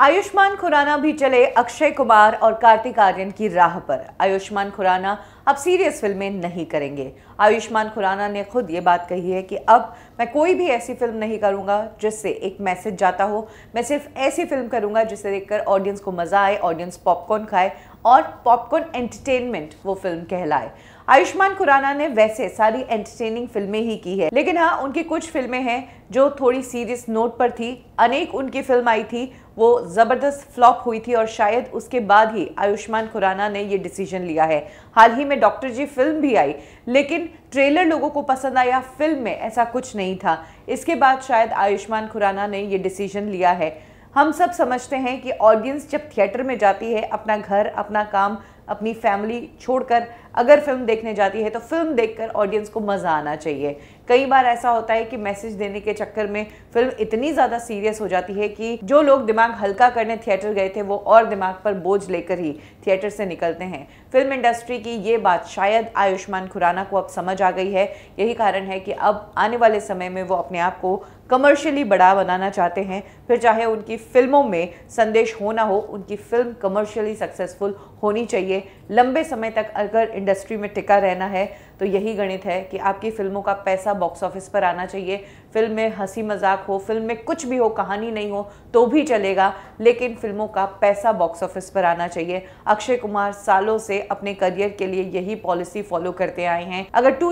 आयुष्मान खुराना भी चले अक्षय कुमार और कार्तिक आर्यन की राह पर आयुष्मान खुराना अब सीरियस फिल्में नहीं करेंगे आयुष्मान खुराना ने खुद ये बात कही है कि अब मैं कोई भी ऐसी फिल्म नहीं करूँगा जिससे एक मैसेज जाता हो मैं सिर्फ ऐसी फिल्म करूंगा जिसे देखकर ऑडियंस को मज़ा आए ऑडियंस पॉपकॉर्न खाए और पॉपकॉर्न एंटरटेनमेंट वो फिल्म कहलाए आयुष्मान खुराना ने वैसे सारी एंटरटेनिंग फिल्में ही की है लेकिन हाँ उनकी कुछ फिल्में हैं जो थोड़ी सीरियस नोट पर थी अनेक उनकी फिल्म आई थी वो ज़बरदस्त फ्लॉप हुई थी और शायद उसके बाद ही आयुष्मान खुराना ने ये डिसीजन लिया है हाल ही में डॉक्टर जी फिल्म भी आई लेकिन ट्रेलर लोगों को पसंद आया फिल्म में ऐसा कुछ नहीं था इसके बाद शायद आयुष्मान खुराना ने ये डिसीजन लिया है हम सब समझते हैं कि ऑडियंस जब थिएटर में जाती है अपना घर अपना काम अपनी फैमिली छोड़कर अगर फिल्म देखने जाती है तो फिल्म देखकर ऑडियंस को मज़ा आना चाहिए कई बार ऐसा होता है कि मैसेज देने के चक्कर में फिल्म इतनी ज़्यादा सीरियस हो जाती है कि जो लोग दिमाग हल्का करने थिएटर गए थे वो और दिमाग पर बोझ लेकर ही थिएटर से निकलते हैं फिल्म इंडस्ट्री की ये बात शायद आयुष्मान खुराना को अब समझ आ गई है यही कारण है कि अब आने वाले समय में वो अपने आप को कमर्शियली बड़ा बनाना चाहते हैं फिर चाहे उनकी फिल्मों में संदेश हो ना हो उनकी फिल्म कमर्शियली सक्सेसफुल होनी चाहिए लंबे समय तक अगर इंडस्ट्री में टिका रहना है तो यही गणित है कि आपकी फिल्मों का पैसा बॉक्स ऑफिस पर आना चाहिए फिल्म में हंसी मजाक हो फिल्म में कुछ भी हो कहानी नहीं हो तो भी चलेगा लेकिन फिल्मों का पैसा बॉक्स ऑफिस पर आना चाहिए अक्षय कुमार सालों से अपने करियर के लिए यही पॉलिसी फॉलो करते आए हैं अगर टू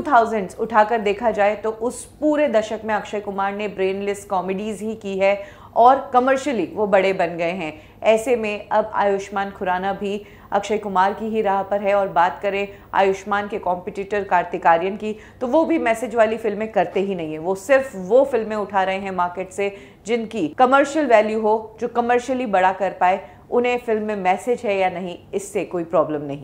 उठाकर देखा जाए तो उस पूरे दशक में अक्षय कुमार ने ब्रेनलेस कॉमेडीज़ ही की है और कमर्शियली वो बड़े बन गए हैं ऐसे में अब आयुष्मान खुराना भी अक्षय कुमार की ही राह पर है और बात करें आयुष्मान के कॉम्पिटिटर कार्तिक आर्यन की तो वो भी मैसेज वाली फिल्में करते ही नहीं है वो सिर्फ वो फिल्में उठा रहे हैं मार्केट से जिनकी कमर्शियल वैल्यू हो जो कमर्शियली बड़ा कर पाए उन्हें फिल्म में मैसेज है या नहीं इससे कोई प्रॉब्लम नहीं